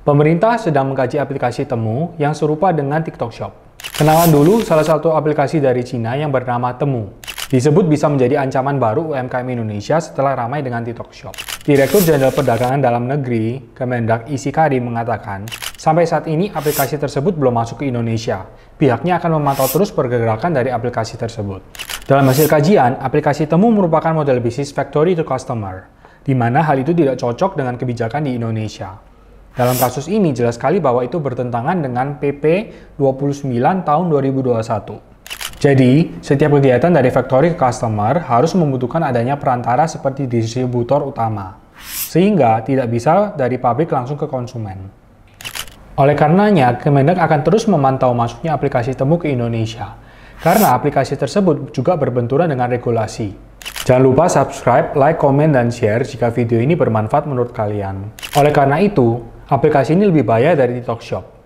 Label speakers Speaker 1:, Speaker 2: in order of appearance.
Speaker 1: Pemerintah sedang mengkaji aplikasi Temu yang serupa dengan TikTok Shop. Kenalan dulu salah satu aplikasi dari Cina yang bernama Temu. Disebut bisa menjadi ancaman baru UMKM Indonesia setelah ramai dengan TikTok Shop. Direktur Jenderal Perdagangan Dalam Negeri, Kemendak Isikari mengatakan, sampai saat ini aplikasi tersebut belum masuk ke Indonesia. Pihaknya akan memantau terus pergerakan dari aplikasi tersebut. Dalam hasil kajian, aplikasi Temu merupakan model bisnis factory to customer, di mana hal itu tidak cocok dengan kebijakan di Indonesia. Dalam kasus ini jelas sekali bahwa itu bertentangan dengan PP 29 tahun 2021. Jadi, setiap kegiatan dari factory ke customer harus membutuhkan adanya perantara seperti distributor utama, sehingga tidak bisa dari pabrik langsung ke konsumen. Oleh karenanya, Kemendak akan terus memantau masuknya aplikasi temu ke Indonesia, karena aplikasi tersebut juga berbenturan dengan regulasi, Jangan lupa subscribe, like, komen, dan share jika video ini bermanfaat menurut kalian. Oleh karena itu, aplikasi ini lebih bahaya dari TikTok Shop.